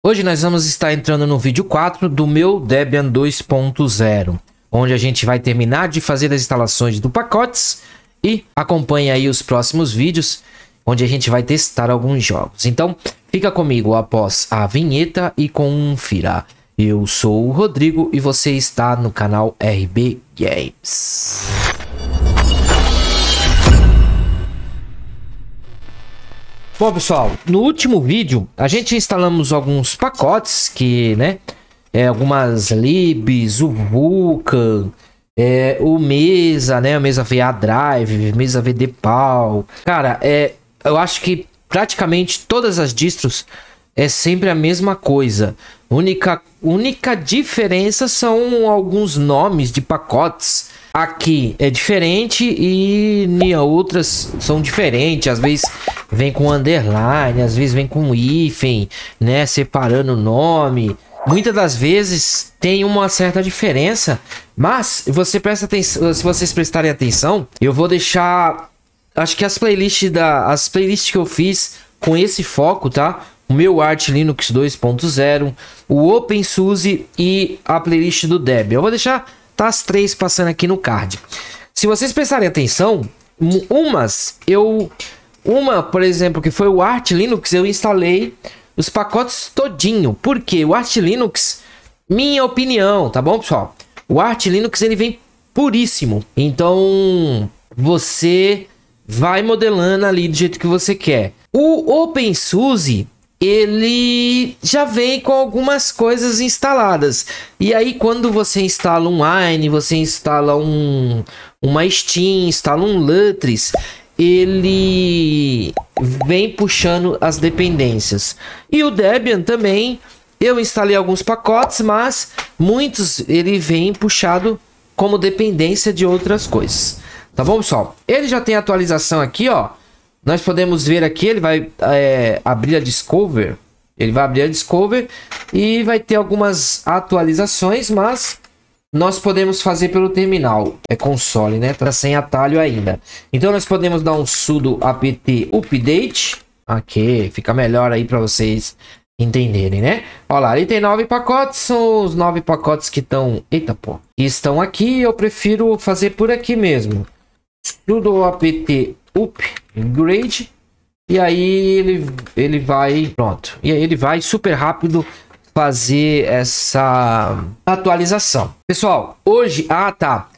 Hoje nós vamos estar entrando no vídeo 4 do meu Debian 2.0, onde a gente vai terminar de fazer as instalações do pacotes e acompanha aí os próximos vídeos, onde a gente vai testar alguns jogos. Então, fica comigo após a vinheta e confira. Eu sou o Rodrigo e você está no canal RB Games. Bom, pessoal, no último vídeo a gente instalamos alguns pacotes que, né, é, algumas libs, o Vulkan, é, o Mesa, né, o Mesa VA Drive, Mesa VD Pal. Cara, é, eu acho que praticamente todas as distros é sempre a mesma coisa. Única única diferença são alguns nomes de pacotes aqui é diferente e em outras são diferentes. Às vezes vem com underline, às vezes vem com hífen, né? Separando o nome. Muitas das vezes tem uma certa diferença, mas você presta atenção, se vocês prestarem atenção, eu vou deixar acho que as playlists da as playlists que eu fiz com esse foco, tá? O meu Art Linux 2.0, o OpenSUSE e a playlist do Debian. Eu vou deixar Tá as três passando aqui no card. Se vocês prestarem atenção, umas eu uma, por exemplo, que foi o Arch Linux, eu instalei os pacotes todinho. porque O Arch Linux, minha opinião, tá bom, pessoal? O Arch Linux ele vem puríssimo. Então, você vai modelando ali do jeito que você quer. O OpenSUSE ele já vem com algumas coisas instaladas. E aí, quando você instala um Wine, você instala um, uma Steam, instala um Lutris, ele vem puxando as dependências. E o Debian também, eu instalei alguns pacotes, mas muitos ele vem puxado como dependência de outras coisas. Tá bom, pessoal? Ele já tem atualização aqui, ó. Nós podemos ver aqui, ele vai é, abrir a Discover. Ele vai abrir a Discover e vai ter algumas atualizações, mas nós podemos fazer pelo terminal. É console, né? Tá sem atalho ainda. Então nós podemos dar um sudo apt update. Aqui, fica melhor aí para vocês entenderem, né? Olha lá, ali tem nove pacotes, são os nove pacotes que estão... Eita, pô. Estão aqui, eu prefiro fazer por aqui mesmo tudo apt upgrade e aí ele, ele vai pronto e aí ele vai super rápido fazer essa atualização pessoal hoje ah tá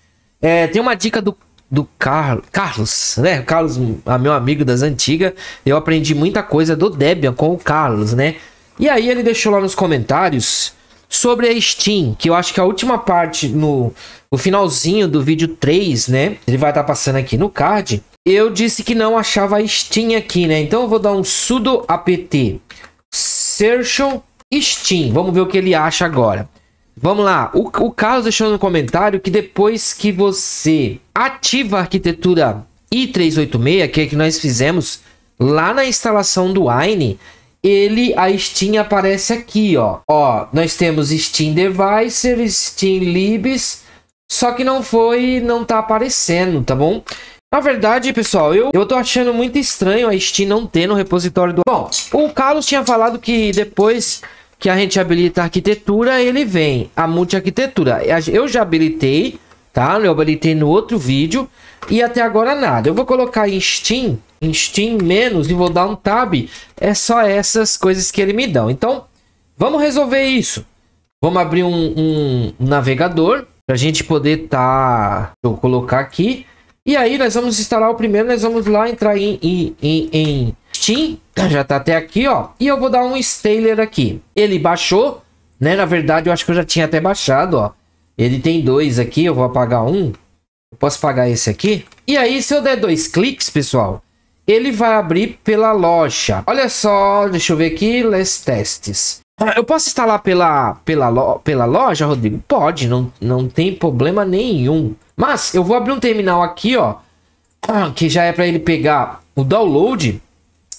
é, tem uma dica do do Car Carlos, né? Carlos, a ah, meu amigo das antigas, eu aprendi muita coisa do Debian com o Carlos, né? E aí ele deixou lá nos comentários sobre a Steam, que eu acho que a última parte no, o finalzinho do vídeo 3, né? Ele vai estar tá passando aqui no card. Eu disse que não achava a Steam aqui, né? Então eu vou dar um sudo apt search Steam. Vamos ver o que ele acha agora. Vamos lá. O, o Carlos deixou no comentário que depois que você ativa a arquitetura i386, que é que nós fizemos lá na instalação do Wine, ele a Steam aparece aqui, ó. Ó, nós temos Steam Devices, Steam Libs, só que não foi, não tá aparecendo, tá bom? Na verdade, pessoal, eu, eu tô achando muito estranho a Steam não ter no repositório do... Bom, o Carlos tinha falado que depois que a gente habilita a arquitetura, ele vem. A multi-arquitetura. Eu já habilitei, tá? Eu habilitei no outro vídeo e até agora nada. Eu vou colocar em Steam, em Steam menos e vou dar um tab. É só essas coisas que ele me dá. Então, vamos resolver isso. Vamos abrir um, um, navegador para a gente poder tá. Deixa eu colocar aqui. E aí nós vamos instalar o primeiro. Nós vamos lá entrar em, em, em, em Steam. Já tá até aqui, ó. E eu vou dar um Staler aqui. Ele baixou, né? Na verdade, eu acho que eu já tinha até baixado, ó. Ele tem dois aqui, eu vou apagar um. Eu posso pagar esse aqui? E aí, se eu der dois cliques, pessoal, ele vai abrir pela loja. Olha só, deixa eu ver aqui, les testes. Ah, eu posso instalar pela, pela, lo, pela loja, Rodrigo? Pode, não, não tem problema nenhum. Mas eu vou abrir um terminal aqui, ó, ah, que já é para ele pegar o download.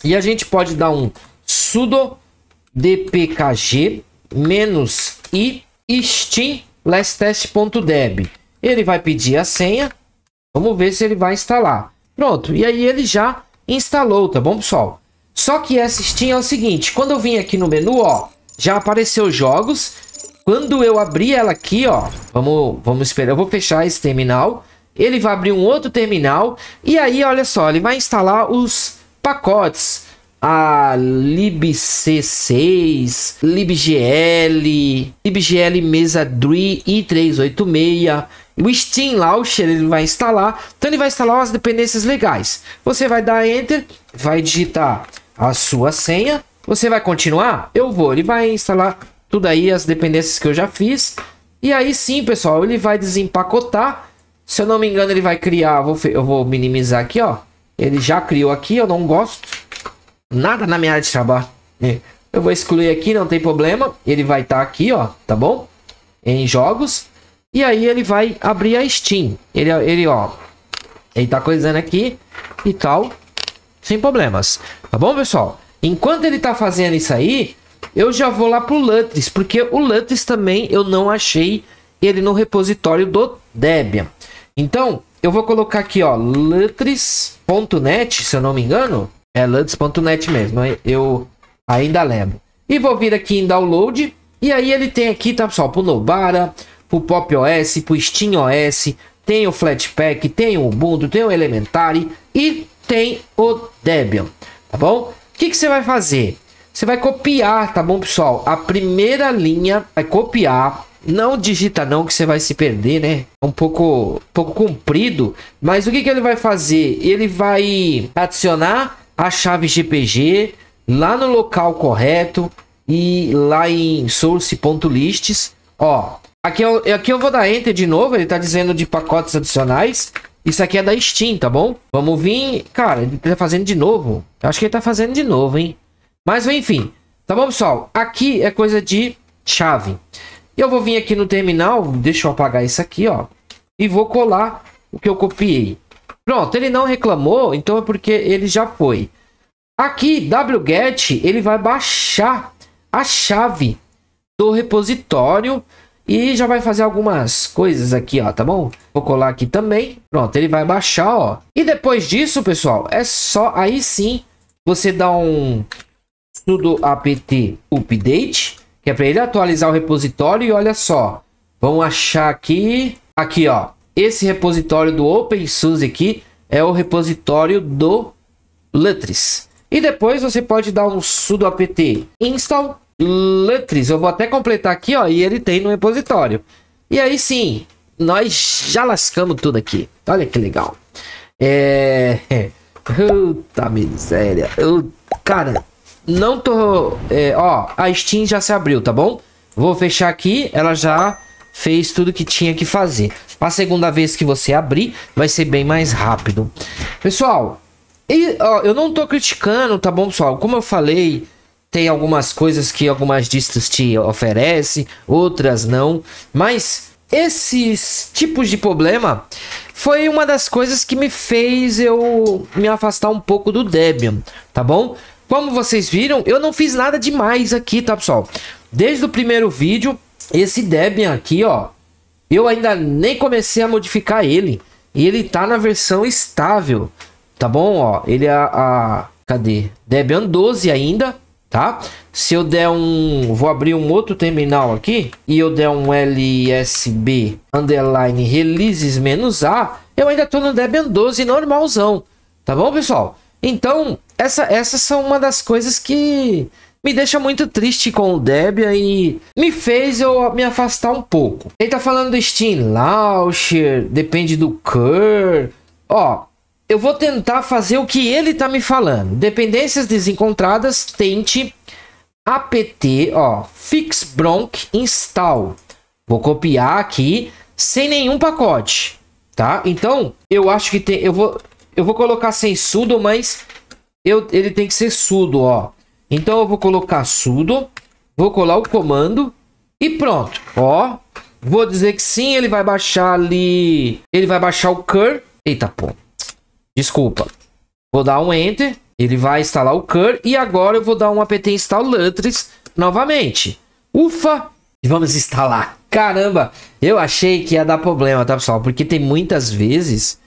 E a gente pode dar um sudo dpkg-i steam lasttest.deb. Ele vai pedir a senha. Vamos ver se ele vai instalar. Pronto, e aí ele já instalou, tá bom, pessoal? Só que essa Steam é o seguinte, quando eu vim aqui no menu, ó, já apareceu jogos. Quando eu abrir ela aqui, ó, vamos, vamos esperar, eu vou fechar esse terminal. Ele vai abrir um outro terminal e aí, olha só, ele vai instalar os pacotes a libc6, libgl, libgl mesa DRI e 386. O Steam Launcher ele vai instalar, então ele vai instalar as dependências legais. Você vai dar enter, vai digitar a sua senha. Você vai continuar? Eu vou. Ele vai instalar tudo aí as dependências que eu já fiz. E aí sim, pessoal, ele vai desempacotar. Se eu não me engano, ele vai criar. Vou, eu vou minimizar aqui, ó. Ele já criou aqui, eu não gosto nada na minha área de trabalho. Né? Eu vou excluir aqui, não tem problema. Ele vai estar tá aqui, ó, tá bom? Em jogos. E aí ele vai abrir a Steam. Ele, ele ó, ele tá coisando aqui e tal, sem problemas. Tá bom, pessoal? Enquanto ele tá fazendo isso aí, eu já vou lá pro Lutris, porque o Lutris também eu não achei ele no repositório do Debian. Então, eu vou colocar aqui, ó, lutris.net, se eu não me engano. É LUDs.net mesmo, eu ainda lembro. E vou vir aqui em download. E aí ele tem aqui, tá pessoal, pro Nobara, pro Pop OS, pro Steam OS, tem o Flatpak, tem o Ubuntu, tem o Elementary e tem o Debian, tá bom? O que, que você vai fazer? Você vai copiar, tá bom, pessoal? A primeira linha vai copiar. Não digita não que você vai se perder, né? É um pouco, um pouco comprido. Mas o que, que ele vai fazer? Ele vai adicionar a chave GPG lá no local correto e lá em source.lists. Ó, aqui eu, aqui eu vou dar enter de novo, ele tá dizendo de pacotes adicionais. Isso aqui é da Steam, tá bom? Vamos vir... Cara, ele tá fazendo de novo. Acho que ele tá fazendo de novo, hein? Mas enfim, tá bom, pessoal? Aqui é coisa de chave. Eu vou vir aqui no terminal, deixa eu apagar isso aqui, ó. E vou colar o que eu copiei. Pronto, ele não reclamou, então é porque ele já foi. Aqui, wget, ele vai baixar a chave do repositório e já vai fazer algumas coisas aqui, ó, tá bom? Vou colar aqui também. Pronto, ele vai baixar, ó. E depois disso, pessoal, é só aí sim você dar um sudo apt update, que é para ele atualizar o repositório e olha só. Vamos achar aqui, aqui, ó. Esse repositório do OpenSUSE aqui é o repositório do Lutris. E depois você pode dar um sudo apt install Lutris. Eu vou até completar aqui, ó, e ele tem no repositório. E aí sim, nós já lascamos tudo aqui. Olha que legal. É... Puta miséria. Eu... Cara, não tô... É, ó, a Steam já se abriu, tá bom? Vou fechar aqui, ela já fez tudo que tinha que fazer. A segunda vez que você abrir, vai ser bem mais rápido. Pessoal, e, ó, eu não tô criticando, tá bom, pessoal? Como eu falei, tem algumas coisas que algumas distros te oferecem, outras não. Mas esses tipos de problema foi uma das coisas que me fez eu me afastar um pouco do Debian, tá bom? Como vocês viram, eu não fiz nada demais aqui, tá, pessoal? Desde o primeiro vídeo, esse Debian aqui, ó, eu ainda nem comecei a modificar ele. E ele tá na versão estável. Tá bom, ó. Ele é a... a cadê? Debian 12 ainda, tá? Se eu der um... Vou abrir um outro terminal aqui. E eu der um LSB underline releases menos A. Eu ainda tô no Debian 12 normalzão. Tá bom, pessoal? Então, essa, essas são uma das coisas que me deixa muito triste com o Debian e me fez eu me afastar um pouco. Ele tá falando do Steam Launcher, depende do Cur. Ó, eu vou tentar fazer o que ele tá me falando. Dependências desencontradas, tente apt, ó, fix bronc install. Vou copiar aqui sem nenhum pacote, tá? Então, eu acho que tem, eu vou eu vou colocar sem sudo, mas eu, ele tem que ser sudo, ó. Então eu vou colocar sudo, vou colar o comando e pronto. Ó, vou dizer que sim, ele vai baixar ali, ele vai baixar o cur. Eita, pô. Desculpa. Vou dar um enter, ele vai instalar o cur e agora eu vou dar um apt install lutris novamente. Ufa, e vamos instalar. Caramba, eu achei que ia dar problema, tá, pessoal? Porque tem muitas vezes...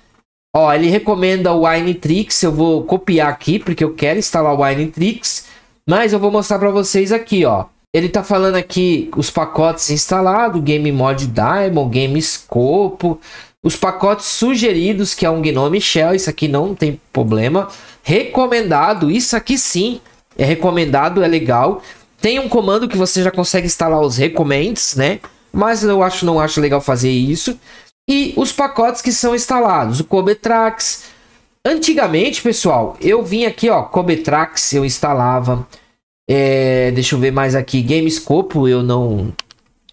Ó, ele recomenda o Wine Tricks, eu vou copiar aqui, porque eu quero instalar o Wine Tricks. Mas eu vou mostrar para vocês aqui, ó. Ele tá falando aqui os pacotes instalados, Game Mod Diamond, Game scope, os pacotes sugeridos, que é um Gnome Shell, isso aqui não tem problema. Recomendado, isso aqui sim é recomendado, é legal. Tem um comando que você já consegue instalar os recommends, né? Mas eu acho, não acho legal fazer isso. E os pacotes que são instalados, o Cobetrax, Antigamente, pessoal, eu vim aqui, ó, Cometrax eu instalava. É, deixa eu ver mais aqui. Gamescopo eu não...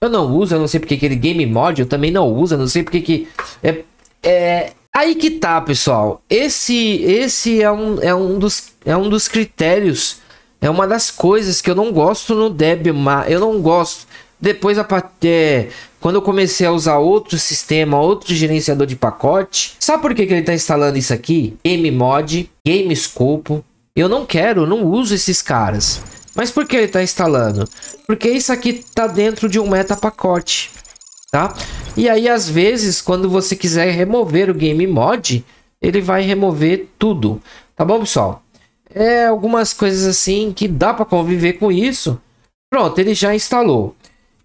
Eu não uso, eu não sei porque aquele Game Mod eu também não uso, eu não sei porque que... É, é, aí que tá, pessoal. Esse, esse é, um, é, um dos, é um dos critérios, é uma das coisas que eu não gosto no Debian. Eu não gosto. Depois, a é, quando eu comecei a usar outro sistema, outro gerenciador de pacote, sabe por que, que ele está instalando isso aqui? Gmod, GameScope. Eu não quero, não uso esses caras. Mas por que ele está instalando? Porque isso aqui está dentro de um meta pacote, tá? E aí, às vezes, quando você quiser remover o game mod, ele vai remover tudo, tá bom, pessoal? É algumas coisas assim que dá para conviver com isso. Pronto, ele já instalou.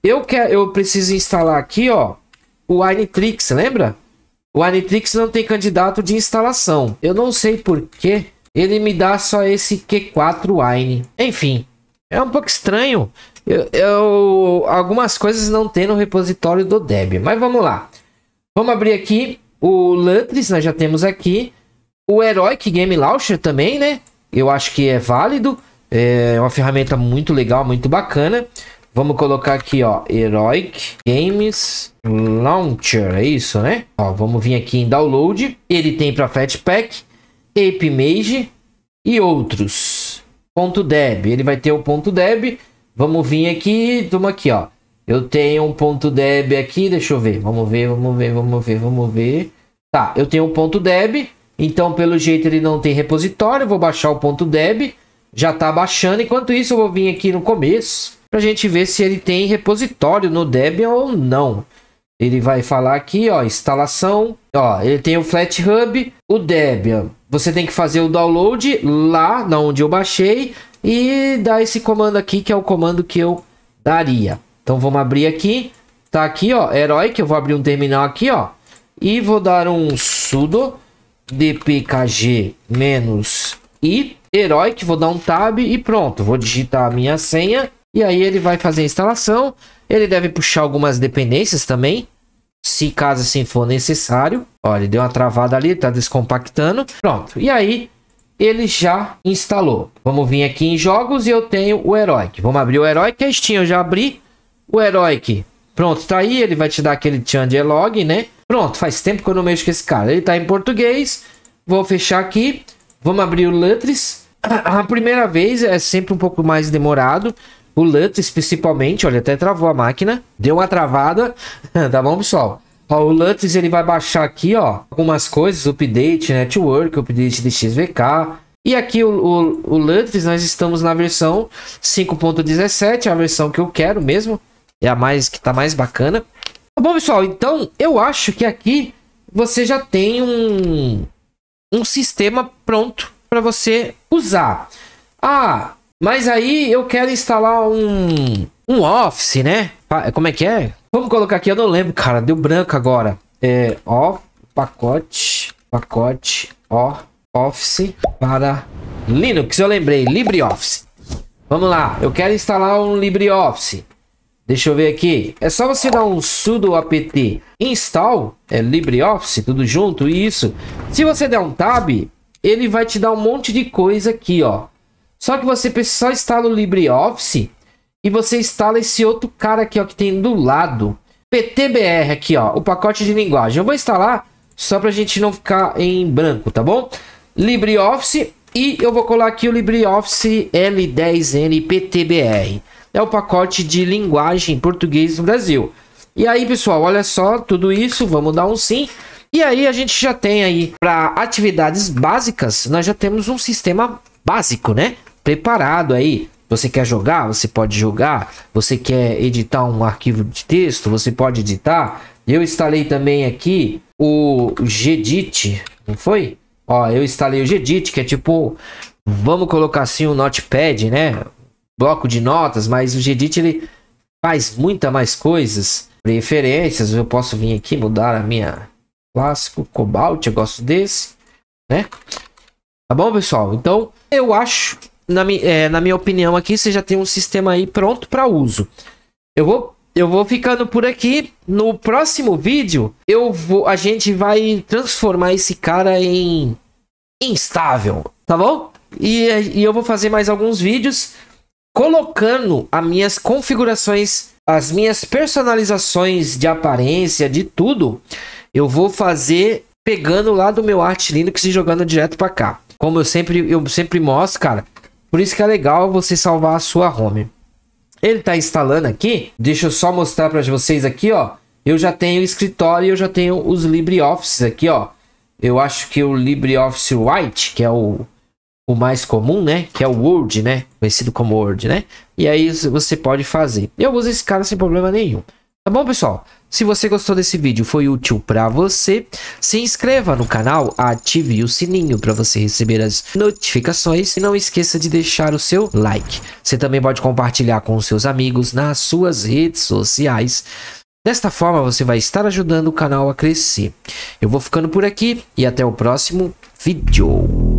Eu quero, eu preciso instalar aqui, ó, o Anitrix, lembra? O Anitrix não tem candidato de instalação. Eu não sei por que ele me dá só esse Q4 Wine. Enfim, é um pouco estranho. Eu, eu, algumas coisas não tem no repositório do Debian, mas vamos lá. Vamos abrir aqui o Lutris, nós já temos aqui o Heroic Game Launcher também, né? Eu acho que é válido, é uma ferramenta muito legal, muito bacana. Vamos colocar aqui, ó, Heroic Games Launcher, é isso, né? Ó, vamos vir aqui em Download. Ele tem para fatpack, ApeMage e outros. Ponto .deb, ele vai ter o ponto .deb. Vamos vir aqui, toma aqui, ó. Eu tenho um ponto .deb aqui, deixa eu ver. Vamos ver, vamos ver, vamos ver, vamos ver. Tá, eu tenho um ponto .deb, então pelo jeito ele não tem repositório. Vou baixar o ponto .deb, já tá baixando. Enquanto isso eu vou vir aqui no começo para a gente ver se ele tem repositório no Debian ou não. Ele vai falar aqui, ó, instalação, ó, ele tem o FlatHub, o Debian. Você tem que fazer o download lá na onde eu baixei e dar esse comando aqui que é o comando que eu daria. Então vamos abrir aqui, tá aqui, ó, herói que eu vou abrir um terminal aqui, ó, e vou dar um sudo dpkg-i herói que vou dar um tab e pronto, vou digitar a minha senha e aí ele vai fazer a instalação. Ele deve puxar algumas dependências também. Se caso assim for necessário. Olha, deu uma travada ali, tá descompactando. Pronto. E aí ele já instalou. Vamos vir aqui em jogos e eu tenho o Heroic. Vamos abrir o Heroic. A Steam eu já abri. O Heroic. Pronto, tá aí. Ele vai te dar aquele tchan de log, né? Pronto, faz tempo que eu não mexo com esse cara. Ele tá em português. Vou fechar aqui. Vamos abrir o Lutris. A primeira vez é sempre um pouco mais demorado. O Lutz, principalmente, olha, até travou a máquina. Deu uma travada. tá bom, pessoal? Ó, o Lutz, ele vai baixar aqui, ó, algumas coisas. Update Network, update de XVK. E aqui o, o, o Lutz, nós estamos na versão 5.17, a versão que eu quero mesmo. É a mais que tá mais bacana. Tá bom, pessoal? Então, eu acho que aqui você já tem um, um sistema pronto para você usar. Ah, mas aí eu quero instalar um, um Office, né? Como é que é? Vamos colocar aqui, eu não lembro, cara. Deu branco agora. É, ó, pacote, pacote, ó, Office para Linux. Eu lembrei, LibreOffice. Vamos lá, eu quero instalar um LibreOffice. Deixa eu ver aqui. É só você dar um sudo apt install, é LibreOffice, tudo junto, isso. Se você der um tab, ele vai te dar um monte de coisa aqui, ó. Só que você só instala o LibreOffice e você instala esse outro cara aqui, ó, que tem do lado. PTBR aqui, ó, o pacote de linguagem. Eu vou instalar só para a gente não ficar em branco, tá bom? LibreOffice e eu vou colar aqui o LibreOffice L10N PTBR. É o pacote de linguagem português no Brasil. E aí, pessoal, olha só tudo isso, vamos dar um sim. E aí a gente já tem aí para atividades básicas, nós já temos um sistema básico, né? Preparado aí. Você quer jogar? Você pode jogar. Você quer editar um arquivo de texto? Você pode editar. Eu instalei também aqui o Gedit, não foi? Ó, eu instalei o Gedit, que é tipo, vamos colocar assim um notepad, né? Bloco de notas, mas o Gedit ele faz muita mais coisas. Preferências, eu posso vir aqui mudar a minha clássico, Cobalt, eu gosto desse, né? Tá bom, pessoal? Então, eu acho, na, mi é, na minha opinião aqui, você já tem um sistema aí pronto para uso. Eu vou, eu vou ficando por aqui. No próximo vídeo, eu vou, a gente vai transformar esse cara em instável, tá bom? E, e eu vou fazer mais alguns vídeos colocando as minhas configurações, as minhas personalizações de aparência, de tudo. Eu vou fazer pegando lá do meu Art Linux e jogando direto para cá. Como eu sempre, eu sempre mostro, cara. Por isso que é legal você salvar a sua home. Ele tá instalando aqui. Deixa eu só mostrar para vocês aqui, ó. Eu já tenho escritório e eu já tenho os LibreOffice aqui, ó. Eu acho que o LibreOffice White, que é o, o mais comum, né? Que é o Word, né? Conhecido como Word, né? E aí você pode fazer. Eu uso esse cara sem problema nenhum. Tá bom, pessoal? Se você gostou desse vídeo, foi útil para você, se inscreva no canal, ative o sininho para você receber as notificações e não esqueça de deixar o seu like. Você também pode compartilhar com seus amigos nas suas redes sociais. Desta forma, você vai estar ajudando o canal a crescer. Eu vou ficando por aqui e até o próximo vídeo.